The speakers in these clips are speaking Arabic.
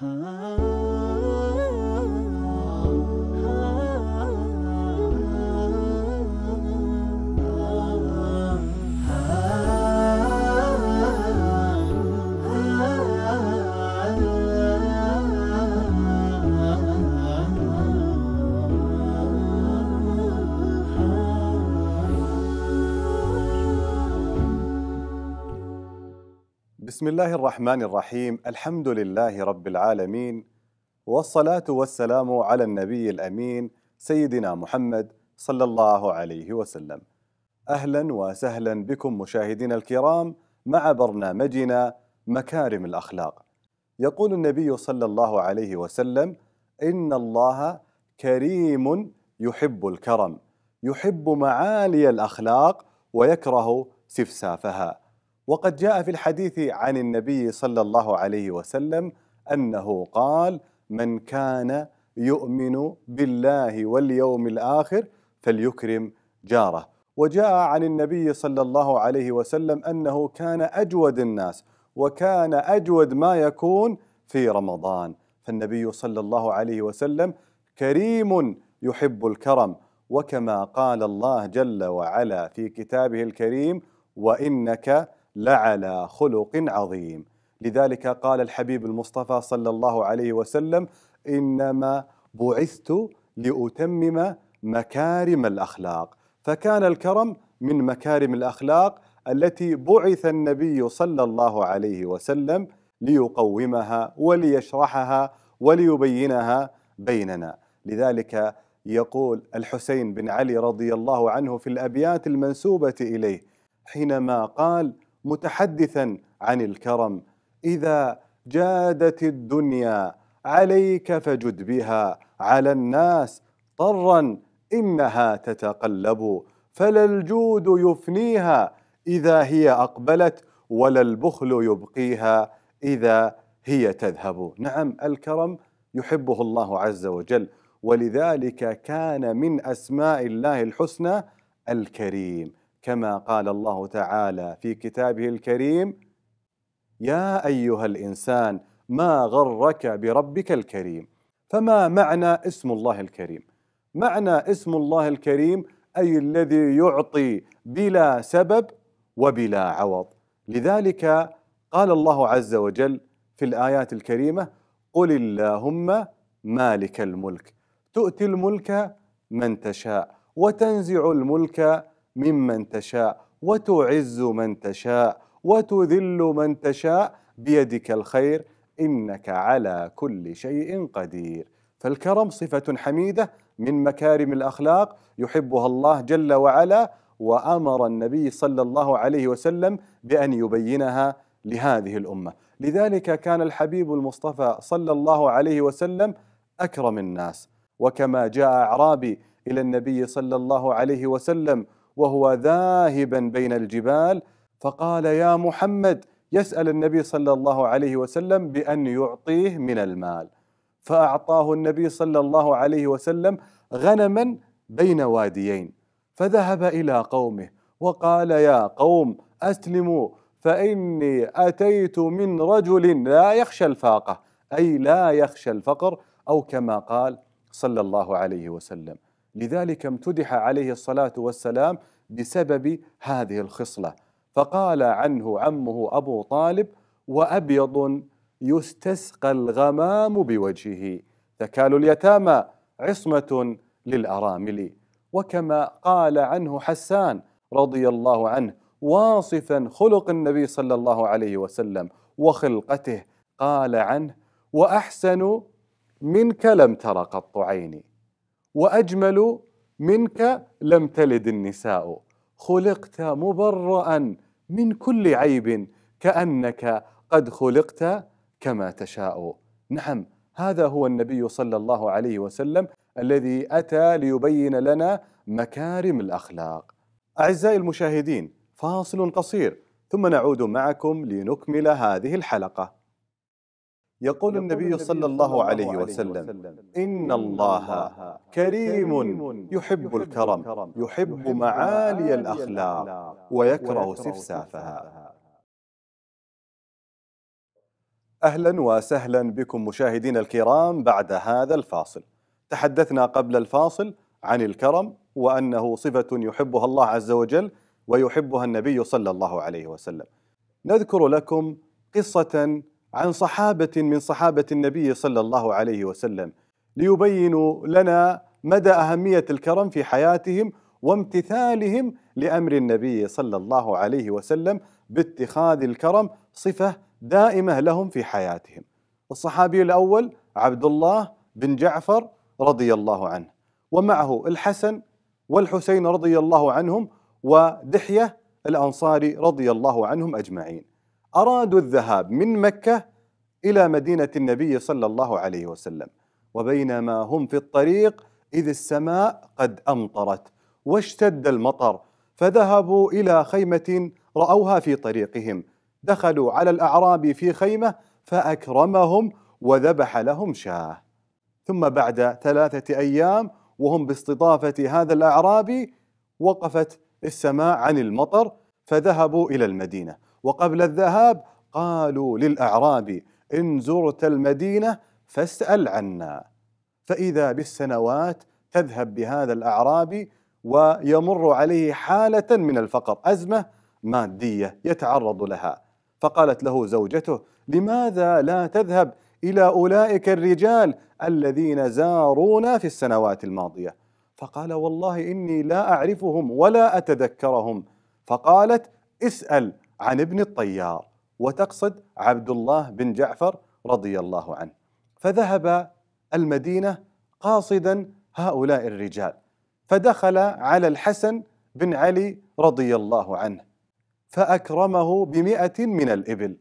Huh? بسم الله الرحمن الرحيم الحمد لله رب العالمين والصلاة والسلام على النبي الأمين سيدنا محمد صلى الله عليه وسلم أهلا وسهلا بكم مشاهدينا الكرام مع برنامجنا مكارم الأخلاق يقول النبي صلى الله عليه وسلم إن الله كريم يحب الكرم يحب معالي الأخلاق ويكره سفسافها وقد جاء في الحديث عن النبي صلى الله عليه وسلم انه قال من كان يؤمن بالله واليوم الاخر فليكرم جاره وجاء عن النبي صلى الله عليه وسلم انه كان اجود الناس وكان اجود ما يكون في رمضان فالنبي صلى الله عليه وسلم كريم يحب الكرم وكما قال الله جل وعلا في كتابه الكريم وانك لعلى خلق عظيم لذلك قال الحبيب المصطفى صلى الله عليه وسلم انما بعثت لاتمم مكارم الاخلاق فكان الكرم من مكارم الاخلاق التي بعث النبي صلى الله عليه وسلم ليقومها وليشرحها وليبينها بيننا لذلك يقول الحسين بن علي رضي الله عنه في الابيات المنسوبه اليه حينما قال متحدثا عن الكرم اذا جادت الدنيا عليك فجد بها على الناس طرا انها تتقلب فلا الجود يفنيها اذا هي اقبلت ولا البخل يبقيها اذا هي تذهب نعم الكرم يحبه الله عز وجل ولذلك كان من اسماء الله الحسنى الكريم كما قال الله تعالى في كتابه الكريم يا ايها الانسان ما غرك بربك الكريم فما معنى اسم الله الكريم معنى اسم الله الكريم اي الذي يعطي بلا سبب وبلا عوض لذلك قال الله عز وجل في الايات الكريمه قل اللهم مالك الملك تؤتي الملك من تشاء وتنزع الملك ممن تشاء وتعز من تشاء وتذل من تشاء بيدك الخير انك على كل شيء قدير فالكرم صفه حميده من مكارم الاخلاق يحبها الله جل وعلا وامر النبي صلى الله عليه وسلم بان يبينها لهذه الامه لذلك كان الحبيب المصطفى صلى الله عليه وسلم اكرم الناس وكما جاء اعرابي الى النبي صلى الله عليه وسلم وهو ذاهبا بين الجبال فقال يا محمد يسأل النبي صلى الله عليه وسلم بأن يعطيه من المال فأعطاه النبي صلى الله عليه وسلم غنما بين واديين فذهب إلى قومه وقال يا قوم أسلموا فإني أتيت من رجل لا يخشى الفاقة أي لا يخشى الفقر أو كما قال صلى الله عليه وسلم لذلك امتدح عليه الصلاة والسلام بسبب هذه الخصلة فقال عنه عمه أبو طالب وأبيض يستسقى الغمام بوجهه تكال اليتامى عصمة للأرامل وكما قال عنه حسان رضي الله عنه واصفا خلق النبي صلى الله عليه وسلم وخلقته قال عنه وأحسن منك لم تر قط عيني وأجمل منك لم تلد النساء خلقت مبرأ من كل عيب كأنك قد خلقت كما تشاء نعم هذا هو النبي صلى الله عليه وسلم الذي أتى ليبين لنا مكارم الأخلاق أعزائي المشاهدين فاصل قصير ثم نعود معكم لنكمل هذه الحلقه يقول النبي صلى الله عليه وسلم إن الله كريم يحب الكرم يحب معالي الأخلاق ويكره سفسافها أهلا وسهلا بكم مشاهدينا الكرام بعد هذا الفاصل تحدثنا قبل الفاصل عن الكرم وأنه صفة يحبها الله عز وجل ويحبها النبي صلى الله عليه وسلم نذكر لكم قصة عن صحابة من صحابة النبي صلى الله عليه وسلم ليبينوا لنا مدى أهمية الكرم في حياتهم وامتثالهم لأمر النبي صلى الله عليه وسلم باتخاذ الكرم صفة دائمة لهم في حياتهم. الصحابي الأول عبد الله بن جعفر رضي الله عنه ومعه الحسن والحسين رضي الله عنهم ودحية الأنصاري رضي الله عنهم أجمعين أرادوا الذهاب من مكة إلى مدينة النبي صلى الله عليه وسلم وبينما هم في الطريق إذ السماء قد أمطرت واشتد المطر فذهبوا إلى خيمة رأوها في طريقهم دخلوا على الأعراب في خيمة فأكرمهم وذبح لهم شاه ثم بعد ثلاثة أيام وهم باستضافة هذا الأعرابي وقفت السماء عن المطر فذهبوا إلى المدينة وقبل الذهاب قالوا للأعرابي إن زرت المدينة فاسأل عنا فإذا بالسنوات تذهب بهذا الأعرابي ويمر عليه حالة من الفقر أزمة مادية يتعرض لها فقالت له زوجته لماذا لا تذهب إلى أولئك الرجال الذين زارونا في السنوات الماضية فقال والله إني لا أعرفهم ولا أتذكرهم فقالت اسأل عن ابن الطيار وتقصد عبد الله بن جعفر رضي الله عنه فذهب المدينه قاصدا هؤلاء الرجال فدخل على الحسن بن علي رضي الله عنه فأكرمه بمئة من الإبل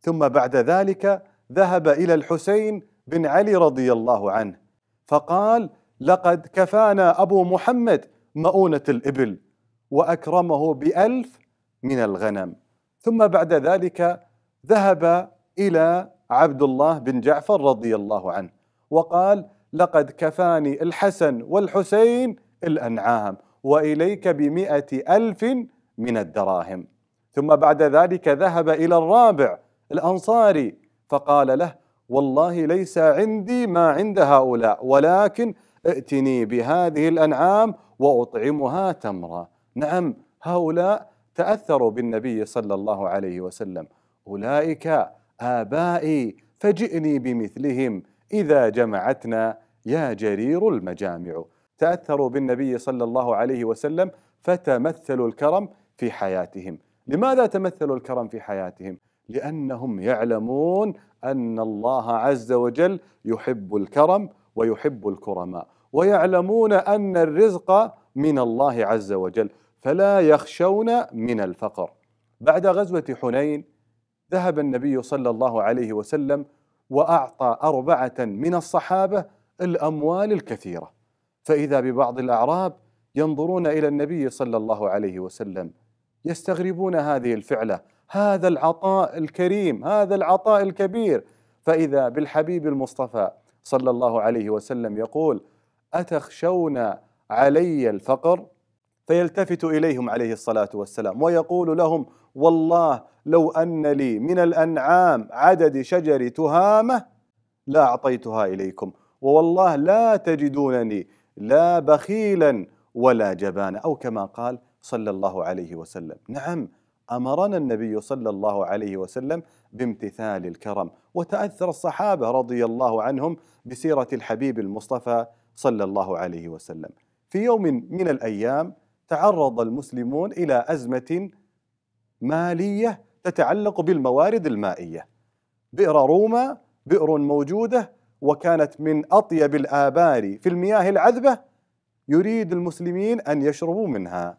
ثم بعد ذلك ذهب إلى الحسين بن علي رضي الله عنه فقال لقد كفانا أبو محمد مؤونة الإبل وأكرمه بألف من الغنم ثم بعد ذلك ذهب الى عبد الله بن جعفر رضي الله عنه وقال لقد كفاني الحسن والحسين الانعام واليك بمئة الف من الدراهم ثم بعد ذلك ذهب الى الرابع الانصاري فقال له والله ليس عندي ما عند هؤلاء ولكن ائتني بهذه الانعام واطعمها تمرا نعم هؤلاء تاثروا بالنبي صلى الله عليه وسلم اولئك ابائي فجئني بمثلهم اذا جمعتنا يا جرير المجامع تاثروا بالنبي صلى الله عليه وسلم فتمثلوا الكرم في حياتهم لماذا تمثلوا الكرم في حياتهم لانهم يعلمون ان الله عز وجل يحب الكرم ويحب الكرماء ويعلمون ان الرزق من الله عز وجل فلا يخشون من الفقر بعد غزوة حنين ذهب النبي صلى الله عليه وسلم وأعطى أربعة من الصحابة الأموال الكثيرة فإذا ببعض الأعراب ينظرون إلى النبي صلى الله عليه وسلم يستغربون هذه الفعلة هذا العطاء الكريم هذا العطاء الكبير فإذا بالحبيب المصطفى صلى الله عليه وسلم يقول أتخشون علي الفقر فيلتفت اليهم عليه الصلاه والسلام ويقول لهم والله لو ان لي من الانعام عدد شجر تهامه لاعطيتها اعطيتها اليكم ووالله لا تجدونني لا بخيلا ولا جبانا او كما قال صلى الله عليه وسلم نعم امرنا النبي صلى الله عليه وسلم بامتثال الكرم وتاثر الصحابه رضي الله عنهم بسيره الحبيب المصطفى صلى الله عليه وسلم في يوم من الايام تعرض المسلمون الى ازمه ماليه تتعلق بالموارد المائيه. بئر روما بئر موجوده وكانت من اطيب الابار في المياه العذبه يريد المسلمين ان يشربوا منها.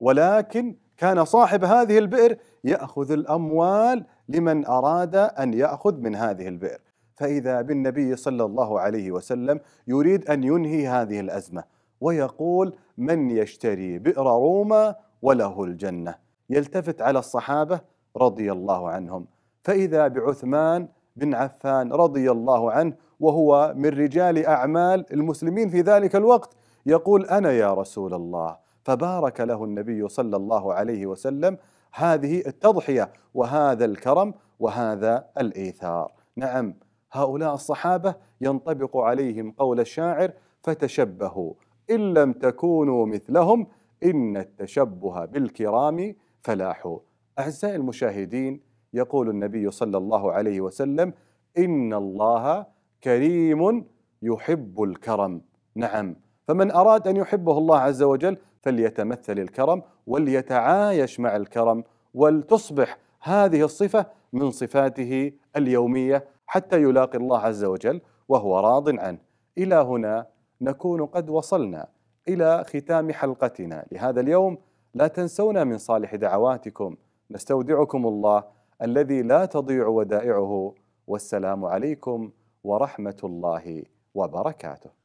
ولكن كان صاحب هذه البئر ياخذ الاموال لمن اراد ان ياخذ من هذه البئر. فاذا بالنبي صلى الله عليه وسلم يريد ان ينهي هذه الازمه ويقول من يشتري بئر روما وله الجنة يلتفت على الصحابة رضي الله عنهم فإذا بعثمان بن عفان رضي الله عنه وهو من رجال أعمال المسلمين في ذلك الوقت يقول أنا يا رسول الله فبارك له النبي صلى الله عليه وسلم هذه التضحية وهذا الكرم وهذا الإيثار نعم هؤلاء الصحابة ينطبق عليهم قول الشاعر فتشبهوا إن لم تكونوا مثلهم إن التشبه بالكرام فلاح أعزائي المشاهدين يقول النبي صلى الله عليه وسلم إن الله كريم يحب الكرم نعم فمن أراد أن يحبه الله عز وجل فليتمثل الكرم وليتعايش مع الكرم ولتصبح هذه الصفة من صفاته اليومية حتى يلاقي الله عز وجل وهو راض عنه إلى هنا نكون قد وصلنا إلى ختام حلقتنا لهذا اليوم لا تنسونا من صالح دعواتكم نستودعكم الله الذي لا تضيع ودائعه والسلام عليكم ورحمة الله وبركاته